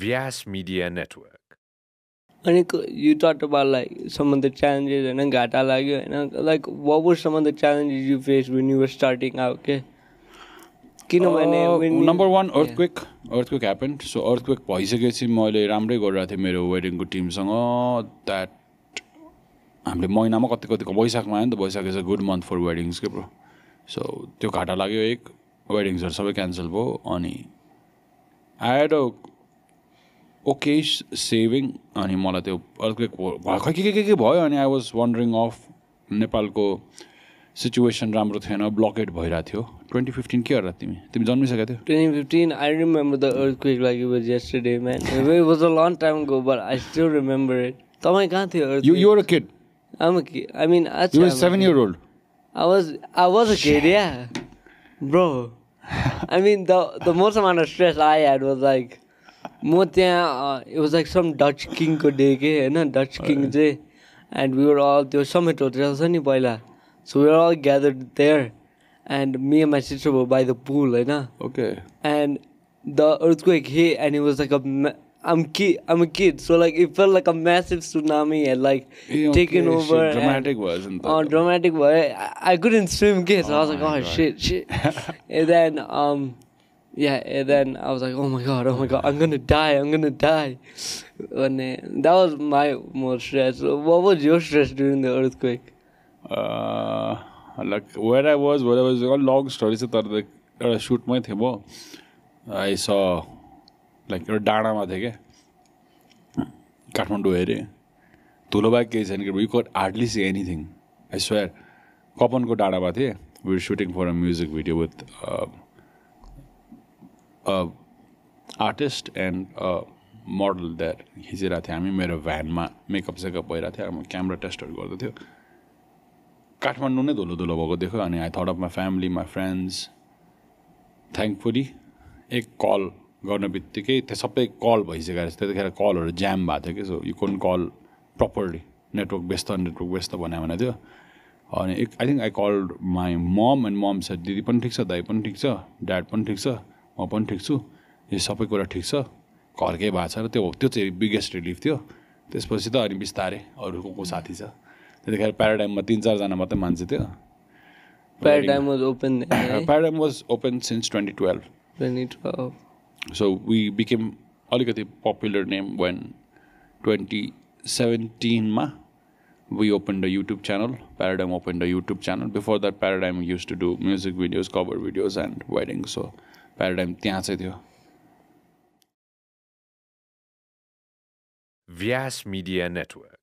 Vyas Media Network. अनि you thought about like some of होइन घाटा लाग्यो होइन like what were some of the challenges you face when you were starting out के किनभने number one earthquake earthquake happen so quick भइसकेपछि मैले राम्रै गरिरहेको थिएँ मेरो वेडिङको टिमसँग द्याट हामीले महिनामा कति कतिको वैशाखमा आयो नि त Baishakh is a good month for के ब्रो सो त्यो घाटा लाग्यो एक वेडिङ्सहरू सबै क्यान्सल भयो अनि आएर ओके सेभिङ अनि मलाई त्यो अर्कै खै के के के के भयो अनि आई वाज वन्डरिङ अफ नेपालको सिचुएसन राम्रो थिएन ब्लकेट भइरहेको थियो ट्वेन्टी फिफ्टिन के गरेर तिमी तिमी जन्मिसकेको थियो twenty fifteen I remember the earthquake like was yesterday man was a long time go but I still remember it तपाईँ कहाँ थियो you a kid um I mean seven year old I was I was a kid yeah bro I mean the the most amount of stress I had was like म त्यहाँ was like some Dutch किङको डेकेँ होइन Dutch king चाहिँ and way are all त्यो समेटोटिरहेको छ नि पहिला so we are all gather there and मिएम सिटो भाइ द पुल होइन okay and the earthquake hey and like a so like it like a tsunami like over dramatic भयो आई गुड इन स्विम के then Yeah, and then I was like, oh my god, oh my god, I'm gonna die, I'm gonna die. And that was my most stress. What was your stress during the earthquake? Uh, like where I was, where I was, a long story. So that the shoot my thing, I saw like a dana ma theke, Kathmandu area. Tulubai case, and we could hardly see anything. I swear, Kopan ko dana ma We were shooting for a music video with. Uh, a artist and a model that खिचिरहेको थियो हामी मेरो भ्यानमा makeup सेकअप भइरहेको थियो म camera टेस्टहरू गर्दैथ्यो काठमाडौँ नै धुलो धुलो भएको देख्यो अनि आई थर्ड of my family my friends thankfully एक कल गर्ने बित्तिकै त्यो सबै कल भइसकेको रहेछ त्यतिखेर कलहरू जाम भएको थियो कि सो यु कुन कल प्रपरली नेटवर्क व्यस्त नेटवर्क व्यस्त भन्यो भने थियो अनि एक I think I call my mom and mom छ दिदी पनि ठिक छ दाई पनि ठिक छ ड्याड पनि ठिक छ म पनि ठिक छु यो सबै कुरा ठिक छ घरकै भएको छ र त्यो त्यो चाहिँ बिगेस्ट रिलिफ थियो त्यसपछि त अनि बिस्तारै अरू को को साथी छ त्यतिखेर प्याराडाइममा तिन चारजना मात्रै मान्छे थियो Paradigm was open Paradigm was open since twenty twelve twenty twelve so we became अलिकति पपुलर नेम वेन ट्वेन्टी सेभेन्टिनमा we open the YouTube channel Paradigm open the YouTube channel before that Paradigm use to do music videos cover videos and wedding so Paradigm त्यहाँ चाहिँ थियो व्यास media network